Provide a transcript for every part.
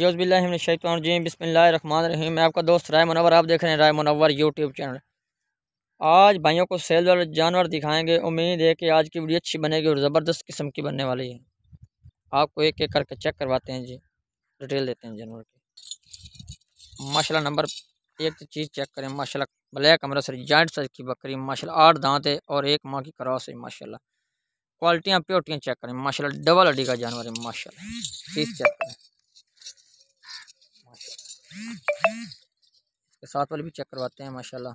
जी बिस्मिल्लाहमान रही मैं आपका दोस्त राय मनवर आप देख रहे हैं राय मनवर यूट्यूब चैनल आज भाइयों को सेल वाले जानवर दिखाएंगे उम्मीद है कि आज की वीडियो अच्छी बनेगी और ज़बरदस्त किस्म की बनने वाली है आपको एक एक करके चेक करवाते हैं जी डिटेल देते हैं जानवर की माशाला नंबर एक तो चीज़ चेक करें माशा ब्लैक अमृतसर जॉइंट साइज की बकरी माशा आठ दांत है और एक माँ की क्रॉस है माशा क्वालिटियाँ प्योरटियाँ चेक करें माशा डबल अड्डी का जानवर है माशा चीज़ चेक करें इसके साथ वाले भी चेक करवाते हैं माशाल्लाह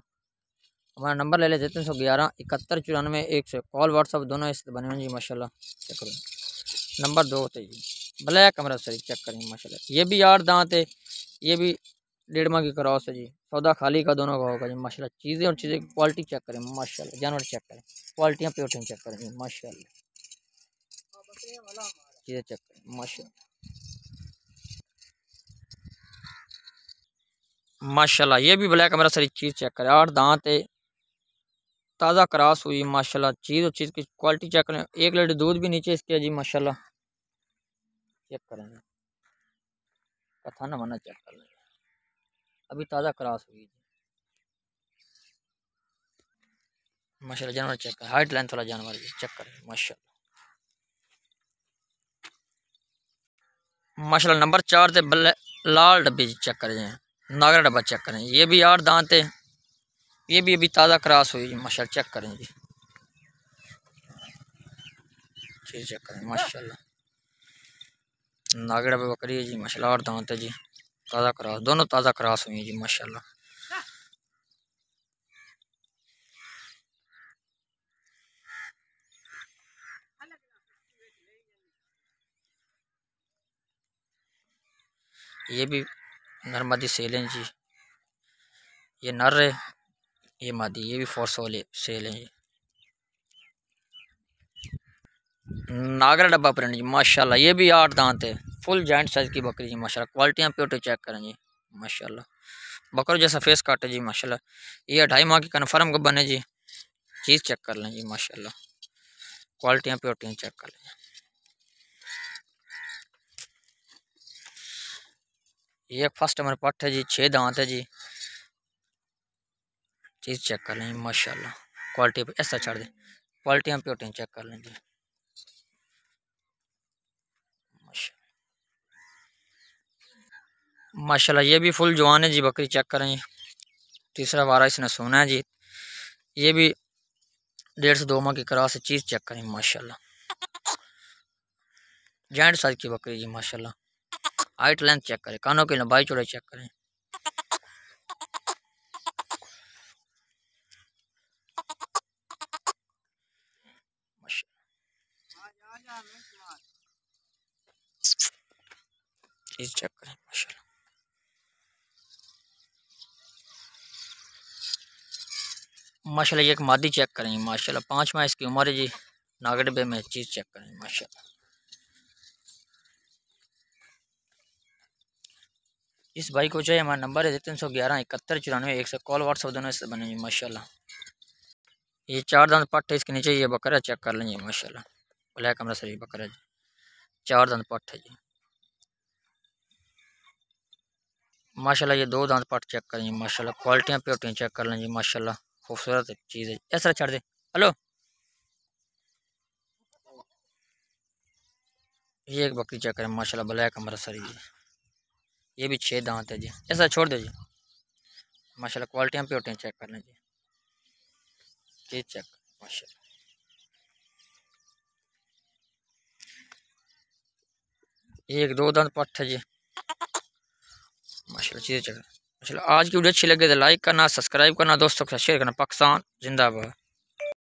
हमारा नंबर ले लेते हैं सौ ग्यारह इकहत्तर चौरानवे एक सौ कॉल व्हाट्सअप दोनों इस बने हुए जी माशाल्लाह चेक करें नंबर दो होते जी ब्लैक कमरा सर चेक करें माशाल्लाह ये भी यार दांत है ये भी डेढ़ माह की क्रॉस है जी सौदा खाली का दोनों का होगा जी माशा चीज़ें और चीज़ें की क्वालिटी चेक करें माशा जानवर चेक करें क्वालिटियाँ प्योटियाँ चेक करें जी चीज़ें चेक करें माशा माशाल्लाह ये भी ब्लैक हमारा सारी चीज़ चेक करें आठ दांत है ताज़ा क्रास हुई माशाल्लाह चीज़ और चीज़ की क्वालिटी चेक करें एक लीटर दूध भी नीचे इसके जी माशा चेक करें कथा न मना चेक कर लें अभी ताज़ा क्रास हुई माशा जानवर चेक कर हाइट लेंथ वाला जानवर चेक करें माशा माशा नंबर चार से लाल डब्बे चेक कर जाए नागरा डब्बा चेक करें ये भी आठ दांत है ये भी अभी ताज़ा क्रॉस हुई माशा चेक करें जी चेक करें माशा नागरा डब्बा बकरी है जी माशा आठ दांत है जी ताज़ा क्रॉस दोनों ताज़ा क्रॉस हुई जी माशा ये भी नर मादी सेल हैं जी ये नर है ये मादी ये भी फोर्स वाले सेल हैं जी नागरा डब्बा प्रिंट जी माशाल्लाह ये भी आठ दांत है फुल जॉइंट साइज़ की बकरी जी माशाल्लाह क्वालिटियाँ प्योटी चेक करें जी माशाल्लाह बकरो जैसा फेस काट है जी माशाल्लाह ये अढ़ाई माह की कन्फर्म गब्बन है जी चीज़ चेक कर लें जी माशा क्वालिटियाँ प्योटियाँ चेक कर लें ये फर्स्ट नंबर पट्ट है जी छः दांत है जी चीज़ चेक कर लें माशाल्लाह क्वालिटी पर ऐसा छाड़ दें क्वालिटी हम प्योटीन चेक कर लें जी माशाल्लाह ये भी फुल जवान है जी बकरी चेक करें जी तीसरा वारा इसने सोना है जी ये भी डेढ़ सौ दो माह की क्रास से चीज़ चेक करें माशाल्लाह जैंट साइज की बकरी जी माशाल्लाह हाइट लेंथ चेक करें कानों की लंबाई चौड़ाई चेक करें चीज चेक करें माशाल्लाह माशाल्लाह ये एक मादी चेक करें माशाल्लाह पाँच माह इसकी उम्र है जी नागडबे में चीज़ चेक करें माशाल्लाह इस बाइक को चाहिए हमारा नंबर है तीन सौ ग्यारह इकहत्तर चौरानवे एक सौ कॉल व्हाट्सअप दोनों से बने माशाल्लाह ये चार दंद पट्ट है इसके नीचे ये बकरा चेक कर लेंगे माशाल्लाह ब्लैक कमरा सर ये बकरा जी चार दंद पट्ट है जी माशाल्लाह ये दो दंद पट चेक कर लेंगे माशाल्लाह क्वालिटियाँ प्योरिटियाँ चेक कर लेंगे माशा खूबसूरत चीज़ है ऐसा छड़ दे हलो ये एक बकरी चेक करें माशाल्लाह ब्लैक अमृतसरी ये भी छः दांत है जी ऐसा छोड़ दो जी माशाल्लाह क्वालिटी हम प्योरटी चेक कर लें जी ये चेक माशा एक दो दांत पट है जी माशा चीज़ें चेक माशा आज की वीडियो अच्छी लगे तो लाइक करना सब्सक्राइब करना दोस्तों के साथ शेयर करना पाकिस्तान जिंदाबाद